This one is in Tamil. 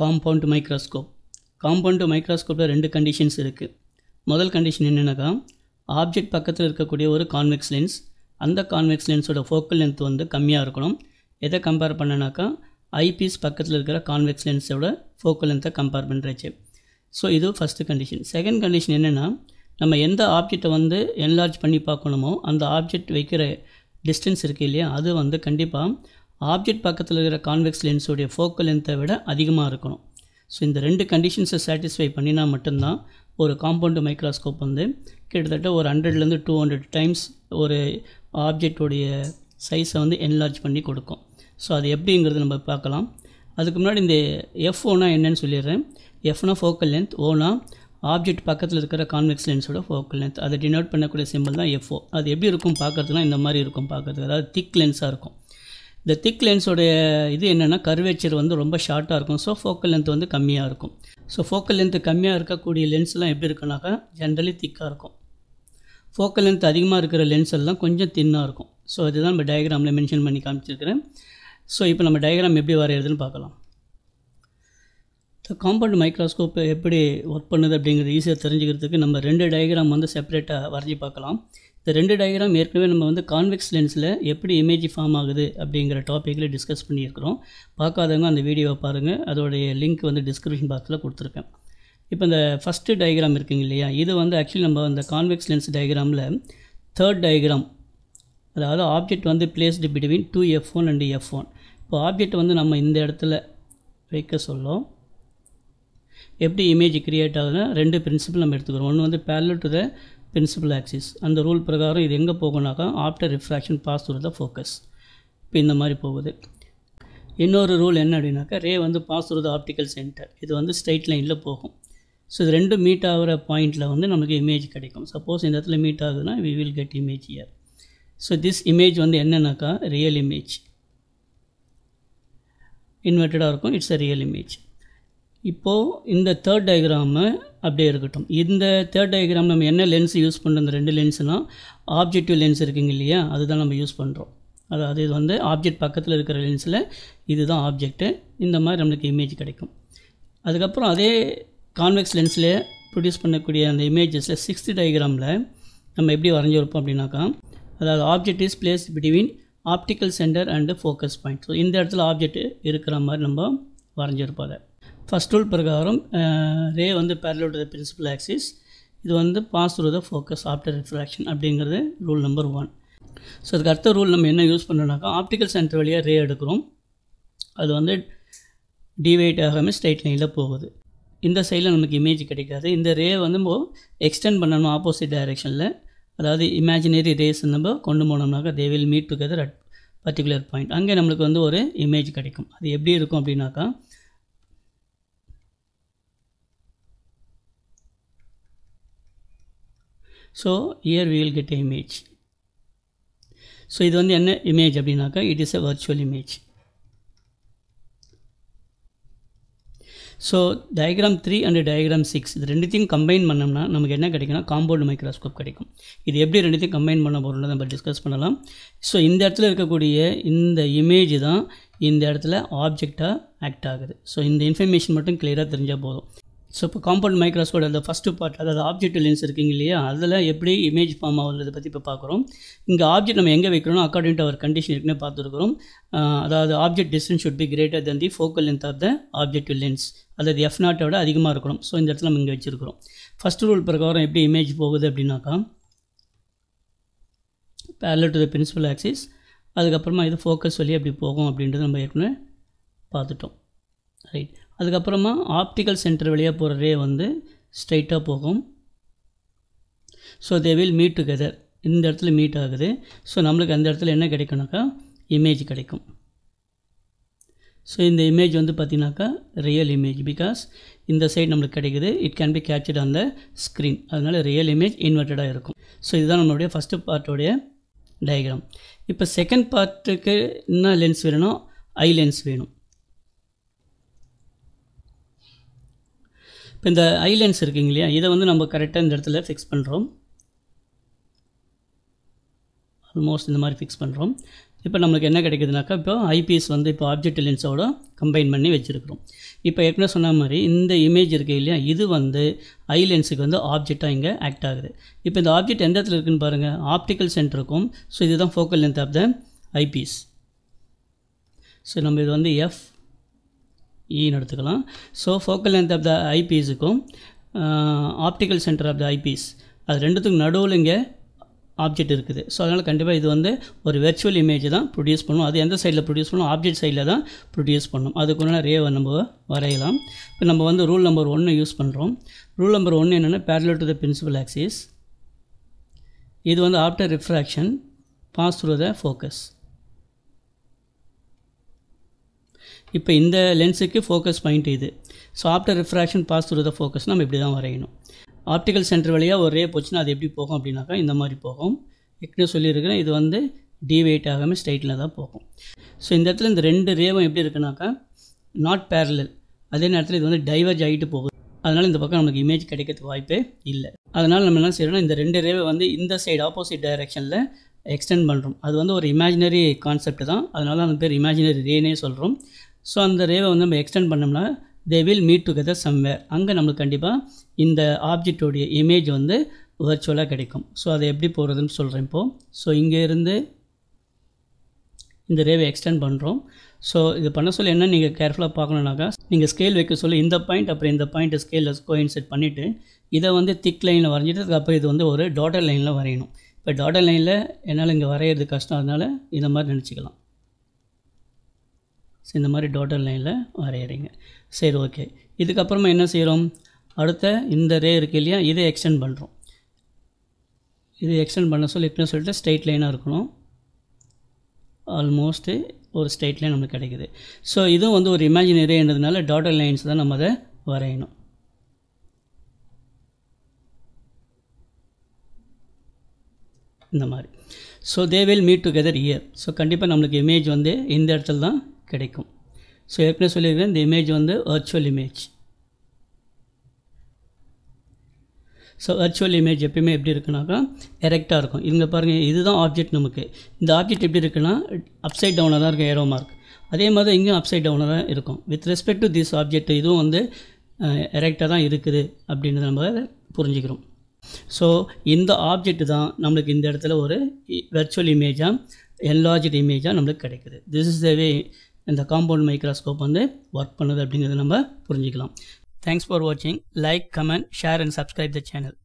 காம்பவுண்டு மைக்ரோஸ்கோப் காம்பவுண்டு மைக்ரோஸ்கோப்பில் ரெண்டு கண்டிஷன்ஸ் இருக்குது முதல் கண்டிஷன் என்னென்னாக்கா ஆப்ஜெக்ட் பக்கத்தில் இருக்கக்கூடிய ஒரு கான்வெக்ஸ் லென்ஸ் அந்த கான்வெக்ஸ் லென்ஸோட ஃபோக்கல் லென்த் வந்து கம்மியாக இருக்கணும் எதை கம்பேர் பண்ணனாக்கா ஐபிஎஸ் பக்கத்தில் இருக்கிற கான்வெக்ஸ் லென்ஸோட ஃபோக்கல் லென்த்தை கம்பேர் பண்ணுறச்சு ஸோ இது ஃபஸ்ட்டு கண்டிஷன் செகண்ட் கண்டிஷன் என்னென்னா நம்ம எந்த ஆப்ஜெக்டை வந்து என்லார்ஜ் பண்ணி பார்க்கணுமோ அந்த ஆப்ஜெக்ட் வைக்கிற டிஸ்டன்ஸ் இருக்குது இல்லையா அது வந்து கண்டிப்பாக ஆப்ஜெக்ட் பக்கத்தில் இருக்கிற கான்வெக்ஸ் லென்ஸுடைய ஃபோக்கல் லென்த்தை விட அதிகமாக இருக்கணும் ஸோ இந்த ரெண்டு கண்டிஷன்ஸை சாட்டிஸ்ஃபை பண்ணினா மட்டும்தான் ஒரு காம்பவுண்டு மைக்ராஸ்கோப் வந்து கிட்டத்தட்ட ஒரு ஹண்ட்ரட்லேருந்து டூ ஹண்ட்ரட் டைம்ஸ் ஒரு ஆப்ஜெக்டோடைய சைஸை வந்து என்லார்ஜ் பண்ணி கொடுக்கும் ஸோ அது எப்படிங்கிறது நம்ம பார்க்கலாம் அதுக்கு முன்னாடி இந்த எஃப் ஓனா என்னன்னு சொல்லிடுறேன் எஃப்னா ஃபோக்கல் லென்த் ஓனா ஆப்ஜெக்ட் பக்கத்தில் இருக்கிற கான்வெக்ஸ் லென்ஸோட ஃபோக்கல் லென்த் அதை டினோட் பண்ணக்கூடிய சிம்பிள் தான் எஃப்ஓ அது எப்படி இருக்கும் பார்க்குறதுனா இந்த மாதிரி இருக்கும் பார்க்குறது அதாவது திக் லென்ஸாக இருக்கும் இந்த திக் லென்ஸோடைய இது என்னென்னா கர்வேச்சர் வந்து ரொம்ப ஷார்ட்டாக இருக்கும் ஸோ ஃபோக்கல் லென்த் வந்து கம்மியாக இருக்கும் ஸோ ஃபோக்கல் லென்த்து கம்மியாக இருக்கக்கூடிய லென்ஸ்லாம் எப்படி இருக்குனாக்கா ஜென்ரலி திக்காக இருக்கும் ஃபோக்கல் லென்த் அதிகமாக இருக்கிற லென்ஸ் எல்லாம் கொஞ்சம் தின்னாக இருக்கும் ஸோ இதுதான் நம்ம டயக்ராமில் மென்ஷன் பண்ணி காமிச்சிருக்கிறேன் ஸோ இப்போ நம்ம டயக்ராம் எப்படி வரைகிறதுன்னு பார்க்கலாம் இந்த காம்பவுண்ட் மைக்ரோஸ்கோப் எப்படி ஒர்க் பண்ணுது அப்படிங்கிறது ஈஸியாக தெரிஞ்சுக்கிறதுக்கு நம்ம ரெண்டு டயக்ராம் வந்து செப்பரேட்டாக வரைஞ்சி பார்க்கலாம் இந்த ரெண்டு டயக்ராம் ஏற்கனவே நம்ம வந்து கான்வெக்ஸ் லென்ஸில் எப்படி இமேஜ் ஃபார்ம் ஆகுது அப்படிங்கிற டாப்பிக்கில் டிஸ்கஸ் பண்ணியிருக்கிறோம் பார்க்காதவங்க அந்த வீடியோவை பாருங்கள் அதோடைய லிங்க் வந்து டிஸ்கிரிப்ஷன் பாக்ஸில் கொடுத்துருக்கேன் இப்போ இந்த ஃபஸ்ட்டு டயக்ராம் இருக்குங்க இல்லையா இது வந்து ஆக்சுவலி நம்ம அந்த கான்வெக்ஸ் லென்ஸ் டயக்ராமில் தேர்ட் டயக்ராம் அதாவது ஆப்ஜெக்ட் வந்து placed between two F one and F one இப்போ ஆப்ஜெக்ட் வந்து நம்ம இந்த இடத்துல வைக்க சொல்லும் எப்படி இமேஜ் க்ரியேட் ஆகுதுன்னா ரெண்டு பிரின்சிபல் நம்ம எடுத்துக்கிறோம் ஒன்று வந்து parallel to the principal axis அந்த ரூல் பிரகாரம் இது எங்கே போகணுனாக்கா after refraction pass through the focus இப்போ இந்த மாதிரி போகுது இன்னொரு ரூல் என்ன அப்படின்னாக்கா ரே வந்து pass through the optical centre இது வந்து ஸ்ட்ரைட் லைனில் போகும் ஸோ இது ரெண்டும் மீட் ஆகிற பாயிண்டில் வந்து நமக்கு இமேஜ் கிடைக்கும் சப்போஸ் இந்த இடத்துல மீட் ஆகுதுன்னா we will get image here so this image வந்து என்னென்னாக்கா ரியல் இமேஜ் இன்வெர்ட்டடாக இருக்கும் இட்ஸ் அ ரியல் இமேஜ் இப்போது இந்த தேர்ட் டயக்ராமை அப்படியே இருக்கட்டும் இந்த தேர்ட் டயக்ராம் நம்ம என்ன லென்ஸ் யூஸ் பண்ணுறோம் இந்த ரெண்டு லென்ஸ்னால் ஆப்ஜெக்டிவ் லென்ஸ் இருக்குங்க இல்லையா அதுதான் நம்ம யூஸ் பண்ணுறோம் அதாவது இது வந்து ஆப்ஜெக்ட் பக்கத்தில் இருக்கிற லென்ஸில் இதுதான் ஆப்ஜெக்ட்டு இந்த மாதிரி நம்மளுக்கு இமேஜ் கிடைக்கும் அதுக்கப்புறம் அதே கான்வெக்ஸ் லென்ஸில் ப்ரொடியூஸ் பண்ணக்கூடிய அந்த இமேஜஸில் சிக்ஸ்த் டயக்ராமில் நம்ம எப்படி வரைஞ்சி வைப்போம் அப்படின்னாக்கா அதாவது object is place between optical centre and focus point so இந்த இடத்துல ஆப்ஜெக்ட் இருக்கிற மாதிரி நம்ம வரைஞ்சிருப்போம் அதை ஃபஸ்ட் ரூல் பிரகாரம் ரே வந்து parallel to the principal இது வந்து pass through the focus after refraction அப்படிங்கிறது ரூல் நம்பர் ஒன் ஸோ அதுக்கு அடுத்த ரூல் நம்ம என்ன யூஸ் பண்ணோம்னாக்கா ஆப்டிக்கல் சென்டர் வழியாக ரே எடுக்கிறோம் அது வந்து டிவைட் ஆகாமல் ஸ்ட்ரைட் லைனில் போகுது இந்த சைடில் நமக்கு இமேஜ் கிடைக்காது இந்த ரே வந்து எக்ஸ்டெண்ட் பண்ணணும் ஆப்போசிட் டைரெக்ஷனில் அதாவது இமேஜினரி ரேஸ் நம்ம கொண்டு போனோம்னாக்கா they will meet together at particular point அங்கே நம்மளுக்கு வந்து ஒரு இமேஜ் கிடைக்கும் அது எப்படி இருக்கும் அப்படின்னாக்கா so here we will get a image so இது வந்து என்ன இமேஜ் அப்படின்னாக்கா it is a virtual image so diagram three and diagram six இது ரெண்டுத்தையும் கம்பைன் பண்ணோம்னா நமக்கு என்ன கிடைக்கும்னா காம்பவுண்ட் மைக்ரோஸ்கோப் கிடைக்கும் இது எப்படி ரெண்டுத்தையும் கம்பைன் பண்ண போகிறோம்னு நம்ம டிஸ்கஸ் பண்ணலாம் ஸோ இந்த இடத்துல இருக்கக்கூடிய இந்த இமேஜ் தான் இந்த இடத்துல ஆப்ஜெக்டாக ஆக்ட் ஆகுது ஸோ இந்த இன்ஃபர்மேஷன் மட்டும் கிளியராக தெரிஞ்சால் போதும் ஸோ இப்போ காம்பவுண்ட் மைக்ரோஸ்கோட அந்த ஃபஸ்ட்டு பார்ட் அதாவது ஆப்ஜெக்ட் லென்ஸ் இருக்குங்க இல்லையா அதில் எப்படி இமேஜ் ஃபார்ம் ஆகுறதை பற்றி இப்போ பார்க்குறோம் இங்கே ஆப்ஜெக்ட் நம்ம எங்கே வைக்கிறோம் அக்கார்டிங் டு அவர் கண்டிஷன் இருக்குன்னு பார்த்துருக்குறோம் அதாவது object distance should be greater than the focal length of the object lens அதாவது எஃப் நாட்டோட அதிகமாக இருக்கணும் ஸோ இந்த இடத்துல நம்ம இங்கே வச்சுருக்கிறோம் ஃபஸ்ட் ரூல் பிரகாரம் எப்படி இமேஜ் போகுது அப்படின்னாக்கா parallel to the principal axis அதுக்கப்புறமா இது ஃபோக்கஸ் வழி அப்படி போகும் அப்படின்றது நம்ம ஏற்கனவே பார்த்துட்டோம் ரைட் அதுக்கப்புறமா ஆப்டிக்கல் சென்டர் வழியாக போகிற ரே வந்து ஸ்ட்ரைட்டாக போகும் so they will meet together இந்த இடத்துல மீட் ஆகுது ஸோ நம்மளுக்கு அந்த இடத்துல என்ன கிடைக்கும்னாக்கா இமேஜ் கிடைக்கும் ஸோ இந்த இமேஜ் வந்து பார்த்திங்கனாக்கா ரியல் இமேஜ் பிகாஸ் இந்த சைடு நம்மளுக்கு கிடைக்குது it can be captured on the screen அதனால் ரியல் இமேஜ் இன்வெர்ட்டடாக இருக்கும் ஸோ இதுதான் நம்மளுடைய ஃபஸ்ட்டு பார்ட்டோடைய டயக்ராம் இப்போ செகண்ட் பார்ட்டுக்கு என்ன லென்ஸ் வேணும்னா ஐ லென்ஸ் வேணும் இப்போ இந்த ஐலைன்ஸ் இருக்குங்க இல்லையா இதை வந்து நம்ம கரெக்டாக இந்த இடத்துல ஃபிக்ஸ் பண்ணுறோம் ஆல்மோஸ்ட் இந்த மாதிரி ஃபிக்ஸ் பண்ணுறோம் இப்போ நம்மளுக்கு என்ன கிடைக்குதுனாக்கா இப்போ ஐபிஎஸ் வந்து இப்போ ஆப்ஜெக்ட் லென்ஸோட கம்பைன் பண்ணி வச்சுருக்கிறோம் இப்போ ஏற்கனவே சொன்ன மாதிரி இந்த இமேஜ் இருக்குது இல்லையா இது வந்து ஐ லென்ஸுக்கு வந்து ஆப்ஜெக்டாக இங்கே ஆக்ட் ஆகுது இப்போ இந்த ஆப்ஜெக்ட் எந்த இடத்துல இருக்குன்னு பாருங்கள் ஆப்டிக்கல் சென்டருக்கும் ஸோ இதுதான் focal length of the eyepiece so நம்ம இது வந்து எஃப் ஈன்னு எடுத்துக்கலாம் so focal length of the ஐபிஸுக்கும் optical centre of the eyepiece அது ரெண்டுத்துக்கும் நடுவில் இங்கே ஆப்ஜெக்ட் இருக்குது ஸோ அதனால் கண்டிப்பாக இது வந்து ஒரு வெர்ச்சுவல் இமேஜ் தான் ப்ரொடியூஸ் பண்ணும் அது எந்த சைடில் ப்ரொடியூஸ் பண்ணும் ஆப்ஜெக்ட் சைடில் தான் ப்ரொடியூஸ் பண்ணும் அதுக்குள்ள ரே நம்ம வரையலாம் இப்போ நம்ம வந்து ரூல் நம்பர் ஒன்று யூஸ் பண்ணுறோம் ரூல் நம்பர் ஒன்று என்னென்னா parallel to the principal axis இது வந்து after refraction pass through the focus இப்போ இந்த லென்ஸுக்கு ஃபோக்கஸ் பாயிண்ட் இது so after refraction pass through the focus நம்ம இப்படி தான் வரையணும் ஆப்டிக்கல் சென்டர் வழியாக ஒரு போச்சுன்னா அது எப்படி போகும் அப்படின்னாக்கா இந்த மாதிரி போகும் ஏற்கனவே சொல்லியிருக்கிறேன் இது வந்து டிவைட் ஆகாமல் ஸ்ட்ரைட்டில் தான் போகும் ஸோ இந்த இடத்துல இந்த ரெண்டு ரேவும் எப்படி இருக்குனாக்கா நாட் பேரலல் அதே நேரத்தில் இது வந்து டைவர்ஜ் ஆகிட்டு போகுது அதனால் இந்த பக்கம் நமக்கு இமேஜ் கிடைக்கிறதுக்கு வாய்ப்பே இல்லை அதனால் நம்ம என்ன செய்யணும்னா இந்த ரெண்டு ரேவை வந்து இந்த சைடு ஆப்போசிட் டைரெக்ஷனில் எக்ஸ்டெண்ட் பண்ணுறோம் அது வந்து ஒரு இமேஜினரி கான்செப்ட் தான் அதனால் அந்த பேர் இமேஜினரி ரேனே சொல்கிறோம் ஸோ அந்த ரேவை வந்து நம்ம எக்ஸ்டெண்ட் பண்ணோம்னா they will meet together somewhere அங்கே நம்மளுக்கு கண்டிப்பாக இந்த ஆப்ஜெக்டோடைய இமேஜ் வந்து வர்ச்சுவலாக கிடைக்கும் ஸோ அதை எப்படி போகிறதுன்னு சொல்கிறேன் இப்போது ஸோ இங்கேருந்து இந்த ரேவை எக்ஸ்டெண்ட் பண்ணுறோம் ஸோ இது பண்ண சொல்லி என்ன நீங்கள் கேர்ஃபுல்லாக பார்க்கணுன்னாக்கா நீங்கள் ஸ்கேல் வைக்க சொல்லி இந்த பாயிண்ட் அப்புறம் இந்த பாயிண்ட்டை ஸ்கேலில் கோயின்செட் பண்ணிவிட்டு இதை வந்து திக் லைனில் வரைஞ்சிட்டு அதுக்கப்புறம் இது வந்து ஒரு டாட்டர் லைனில் வரையணும் இப்போ டாட்டர் லைனில் என்னால் இங்கே வரைகிறது கஷ்டம் அதனால் இந்த மாதிரி நினச்சிக்கலாம் ஸோ இந்த மாதிரி டோட்டல் லைனில் வரைகிறீங்க சரி ஓகே இதுக்கப்புறமா என்ன செய்கிறோம் அடுத்த இந்த ரே இருக்கு இல்லையா இதை எக்ஸ்டெண்ட் பண்ணுறோம் இது எக்ஸ்டெண்ட் பண்ண சொல்லி இப்படின்னு சொல்லிட்டு ஸ்ட்ரெயிட் லைனாக இருக்கணும் ஆல்மோஸ்ட்டு ஒரு ஸ்ட்ரெயிட் லைன் நமக்கு கிடைக்குது ஸோ இதுவும் வந்து ஒரு இமேஜினரின்றதுனால டாட்டல் லைன்ஸ் தான் நம்ம அதை வரையணும் இந்த மாதிரி so they will meet together here so கண்டிப்பாக நம்மளுக்கு இமேஜ் வந்து இந்த இடத்துல தான் கிடைக்கும் ஸோ ஏற்கனவே சொல்லியிருக்கேன் இந்த இமேஜ் வந்து virtual image so virtual image எப்பயுமே எப்படி இருக்குனாக்கா எரெக்டாக இருக்கும் இங்கே பாருங்கள் இதுதான் ஆப்ஜெக்ட் நமக்கு இந்த ஆப்ஜெக்ட் எப்படி இருக்குன்னா அப்சைட் டவுனாக தான் இருக்கும் ஏரோ மார்க் அதே மாதிரி இங்கேயும் அப்சைட் டவுனாக தான் இருக்கும் with respect to this object இதுவும் வந்து எரெக்டாக தான் இருக்குது அப்படின்றத நம்ம புரிஞ்சுக்கிறோம் ஸோ இந்த ஆப்ஜெக்ட் தான் நம்மளுக்கு இந்த இடத்துல ஒரு வெர்ச்சுவல் இமேஜாக என்லார்ஜ் இமேஜாக நம்மளுக்கு கிடைக்குது திஸ் இஸ் த வே இந்த காம்பவுண்ட் மைக்ரோஸ்கோப் வந்து ஒர்க் பண்ணுது அப்படிங்கிறத நம்ம புரிஞ்சுக்கலாம் தேங்க்ஸ் ஃபார் வாட்சிங் like comment share and subscribe the channel